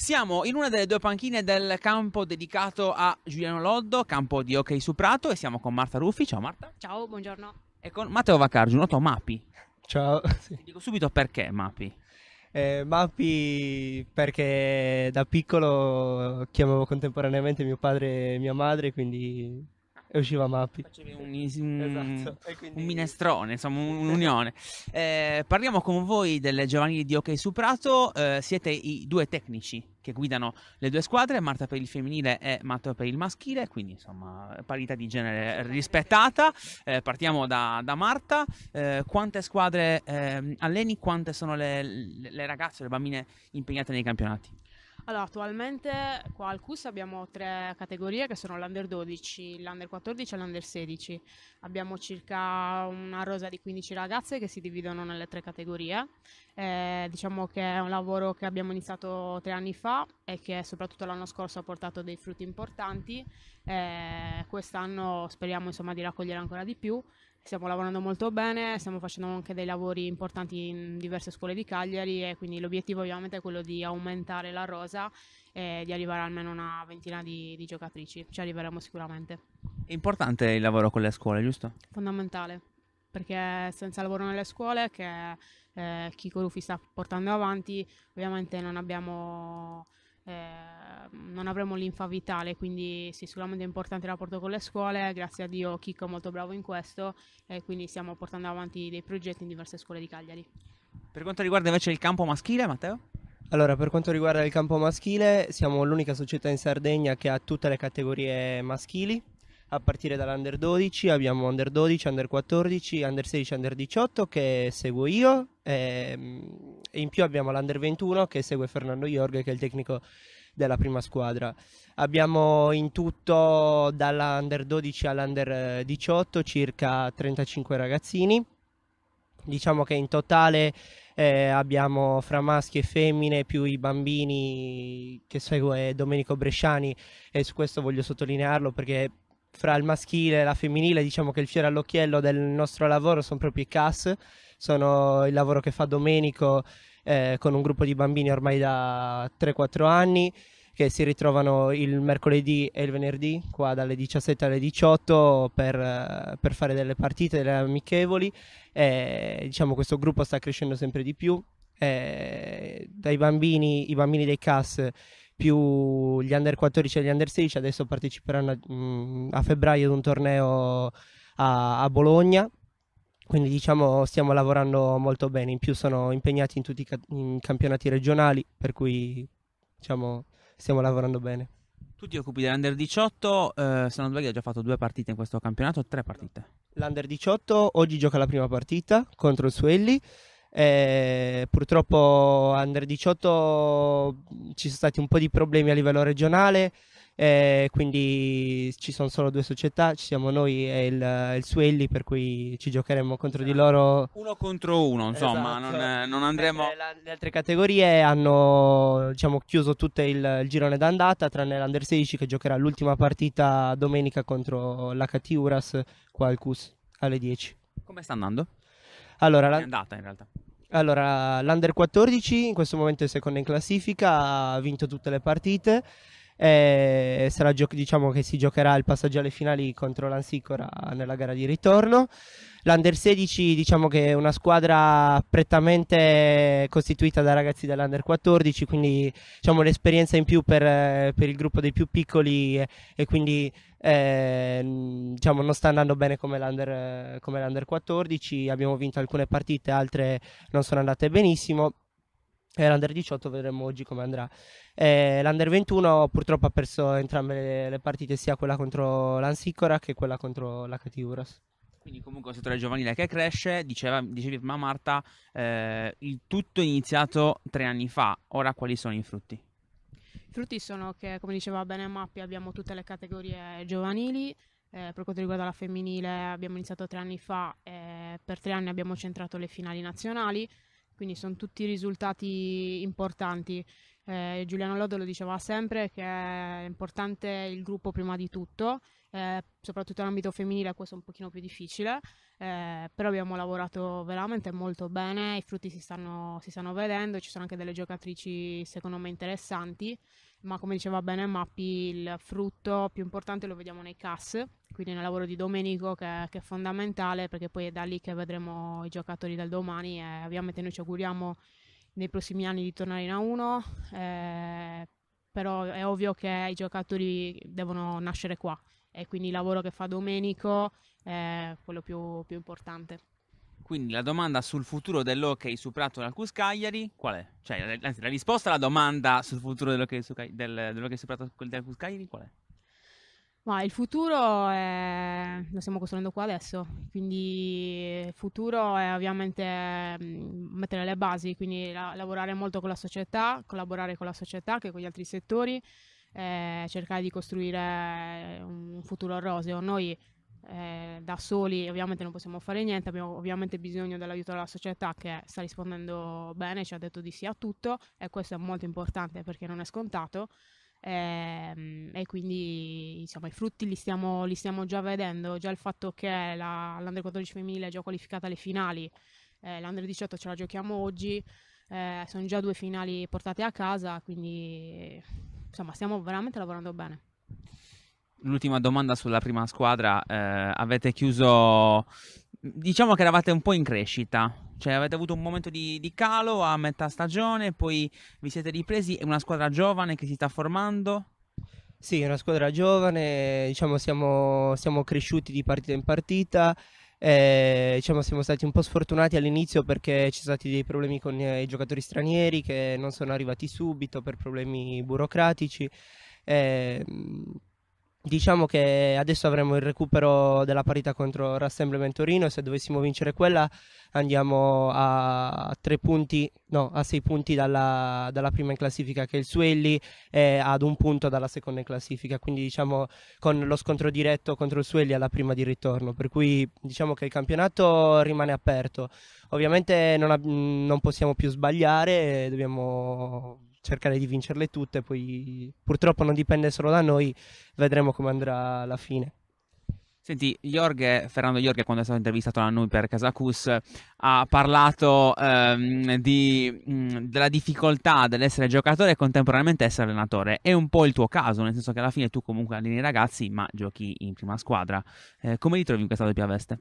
Siamo in una delle due panchine del campo dedicato a Giuliano Loddo, campo di hockey su Prato, e siamo con Marta Ruffi. Ciao Marta. Ciao, buongiorno. E con Matteo Vaccargi, noto Mapi. Ciao. Sì. Dico subito perché Mapi. Eh, Mapi perché da piccolo chiamavo contemporaneamente mio padre e mia madre, quindi e usciva Mappi. Facevi un, un, esatto. un minestrone, insomma, un'unione. eh, parliamo con voi delle giovanili di Hockey su Prato. Eh, siete i due tecnici che guidano le due squadre, Marta per il femminile e Matteo per il maschile, quindi insomma parità di genere rispettata. Eh, partiamo da, da Marta. Eh, quante squadre ehm, alleni, quante sono le, le ragazze, le bambine impegnate nei campionati? Allora, attualmente qua al CUS abbiamo tre categorie che sono l'Under 12, l'Under 14 e l'Under 16. Abbiamo circa una rosa di 15 ragazze che si dividono nelle tre categorie. Eh, diciamo che è un lavoro che abbiamo iniziato tre anni fa e che soprattutto l'anno scorso ha portato dei frutti importanti. Eh, quest'anno speriamo insomma, di raccogliere ancora di più stiamo lavorando molto bene, stiamo facendo anche dei lavori importanti in diverse scuole di Cagliari e quindi l'obiettivo ovviamente è quello di aumentare la rosa e di arrivare almeno a una ventina di, di giocatrici, ci arriveremo sicuramente. È importante il lavoro con le scuole, giusto? Fondamentale, perché senza lavoro nelle scuole che eh, Chico Rufi sta portando avanti ovviamente non abbiamo eh, non avremo linfa vitale, quindi sì, sicuramente è importante il rapporto con le scuole, grazie a Dio Chicco è molto bravo in questo e quindi stiamo portando avanti dei progetti in diverse scuole di Cagliari. Per quanto riguarda invece il campo maschile, Matteo? Allora, per quanto riguarda il campo maschile, siamo l'unica società in Sardegna che ha tutte le categorie maschili, a partire dall'Under 12, abbiamo Under 12, Under 14, Under 16, Under 18 che seguo io ehm, e in più abbiamo l'Under 21 che segue Fernando Jorge che è il tecnico della prima squadra. Abbiamo in tutto dall'Under 12 all'Under 18 circa 35 ragazzini. Diciamo che in totale eh, abbiamo fra maschi e femmine più i bambini che segue Domenico Bresciani e su questo voglio sottolinearlo perché fra il maschile e la femminile, diciamo che il fiore all'occhiello del nostro lavoro sono proprio i CAS, sono il lavoro che fa Domenico eh, con un gruppo di bambini ormai da 3-4 anni che si ritrovano il mercoledì e il venerdì qua dalle 17 alle 18 per, eh, per fare delle partite, delle amichevoli e, diciamo questo gruppo sta crescendo sempre di più eh, dai bambini, i bambini dei CAS più gli under 14 e gli under 16 adesso parteciperanno a, mm, mh, a febbraio ad un torneo a, a, Bologna quindi diciamo stiamo lavorando molto bene in più sono impegnati in tutti i ca- in campionati regionali per cui diciamo stiamo lavorando bene tu ti occupi dell'Under 18, eh, se non sbaglio hai già fatto due partite in questo campionato, tre partite. L'Under 18 oggi gioca la prima partita contro il Suelli, eh, purtroppo Under 18 ci sono stati un po' di problemi a livello regionale, eh, quindi ci sono solo due società, ci siamo noi e il, il Suelli, per cui ci giocheremo contro esatto. di loro. Uno contro uno, insomma, esatto. non, eh, non, andremo... La, le altre categorie hanno diciamo, chiuso tutto il, il girone d'andata, tranne l'Under 16 che giocherà l'ultima partita domenica contro l'HT Uras qua al CUS alle 10. Come sta andando? Allora, è andata in realtà. Allora, l'Under 14 in questo momento è seconda in classifica, ha vinto tutte le partite. Sarà, diciamo che si giocherà il passaggio alle finali contro l'Ansicora nella gara di ritorno l'Under 16 diciamo che è una squadra prettamente costituita da ragazzi dell'Under 14, quindi diciamo, l'esperienza in più per, per, il gruppo dei più piccoli e, e quindi eh, diciamo, non sta andando bene come l'Under, come l'Under 14, abbiamo vinto alcune partite, altre non sono andate benissimo. E eh, l'Under 18 vedremo oggi come andrà. Eh, L'Under 21 purtroppo ha perso entrambe le, le partite, sia quella contro l'Ansicora che quella contro l'HT Uros. Quindi comunque il settore giovanile che cresce, diceva, dicevi prima Marta, eh, il tutto è iniziato tre anni fa, ora quali sono i frutti? I frutti sono che, come diceva bene Mappi, abbiamo tutte le categorie giovanili, eh, per quanto riguarda la femminile abbiamo iniziato tre anni fa e per tre anni abbiamo centrato le finali nazionali, quindi sono tutti risultati importanti. Eh, Giuliano Lodo lo diceva sempre che è importante il gruppo prima di tutto, eh, soprattutto in ambito femminile questo è un pochino più difficile, eh, però abbiamo lavorato veramente molto bene, i frutti si stanno, si stanno vedendo, ci sono anche delle giocatrici secondo me interessanti, ma come diceva bene Mappi il frutto più importante lo vediamo nei CAS, quindi nel lavoro di Domenico che, che, è fondamentale perché poi è da lì che vedremo i giocatori del domani e ovviamente noi ci auguriamo nei prossimi anni di tornare in A1, eh, però è ovvio che i giocatori devono nascere qua e quindi il lavoro che fa Domenico eh, è quello più, più importante. Quindi la domanda sul futuro dell'hockey su Prato al Cuscagliari, qual è? Cioè, anzi, la risposta alla domanda sul futuro dell'hockey su, del, dell'hockey su Prato del Cuscagliari qual è? Ma il futuro è... lo stiamo costruendo qua adesso, quindi il futuro è ovviamente mm, mettere le basi, quindi la- lavorare molto con la società, collaborare con la società anche con gli altri settori, eh, cercare di costruire un futuro roseo. Noi eh, da soli ovviamente non possiamo fare niente, abbiamo ovviamente bisogno dell'aiuto della società che sta rispondendo bene, ci ha detto di sì a tutto e questo è molto importante perché non è scontato Ehm, e, quindi insomma i frutti li stiamo, li stiamo, già vedendo, già il fatto che la, l'Under 14 femminile è già qualificata alle finali, eh, l'Under 18 ce la giochiamo oggi, eh, sono già due finali portate a casa, quindi insomma stiamo veramente lavorando bene. L'ultima domanda sulla prima squadra, eh, avete chiuso diciamo che eravate un po' in crescita. Cioè, avete avuto un momento di, di calo a metà stagione, poi vi siete ripresi. È una squadra giovane che si sta formando. Sì, è una squadra giovane, diciamo siamo, siamo cresciuti di partita in partita, eh, diciamo siamo stati un po' sfortunati all'inizio perché ci sono stati dei problemi con eh, i giocatori stranieri che non sono arrivati subito per problemi burocratici. Eh, Diciamo che adesso avremo il recupero della parità contro Rassemblement Torino se dovessimo vincere quella andiamo a, tre punti, no, a sei punti dalla, dalla, prima in classifica che è il Suelli e ad un punto dalla seconda in classifica, quindi diciamo con lo scontro diretto contro il Suelli alla prima di ritorno, per cui diciamo che il campionato rimane aperto. Ovviamente non, non possiamo più sbagliare, dobbiamo cercare di vincerle tutte, poi purtroppo non dipende solo da noi, vedremo come andrà la fine. Senti, Jorge, Fernando Jorge, quando è stato intervistato da noi per Casacus, ha parlato ehm, di, mh, mm, della difficoltà dell'essere giocatore e contemporaneamente essere allenatore. È un po' il tuo caso, nel senso che alla fine tu comunque alleni i ragazzi, ma giochi in prima squadra. Eh, come li trovi in questa doppia veste?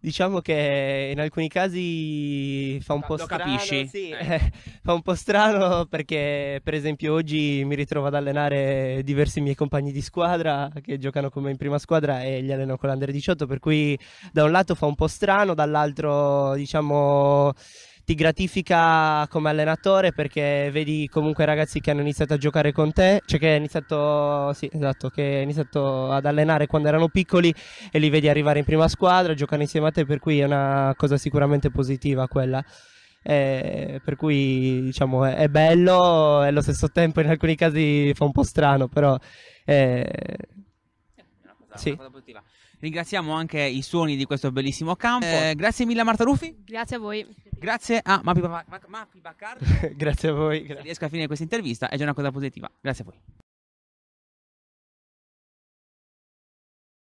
diciamo che in alcuni casi fa un po' Lo strano, capisci. Sì. fa un po' strano perché per esempio oggi mi ritrovo ad allenare diversi miei compagni di squadra che giocano con me in prima squadra e li alleno con l'Under 18 per cui da un lato fa un po' strano, dall'altro diciamo ti gratifica come allenatore perché vedi comunque ragazzi che hanno iniziato a giocare con te, cioè che hai iniziato, sì, esatto, che hai iniziato ad allenare quando erano piccoli e li vedi arrivare in prima squadra, giocare insieme a te, per cui è una cosa sicuramente positiva quella. Eh, per cui diciamo è, è, bello e allo stesso tempo in alcuni casi fa un po' strano, però eh... Esatto, cosa, sì. Ringraziamo anche i suoni di questo bellissimo campo. Eh, grazie mille a Marta Ruffi. Grazie a voi. Grazie a Mappi Bac- Bacardi. grazie a voi. Se riesco a finire questa intervista è già una cosa positiva. Grazie a voi.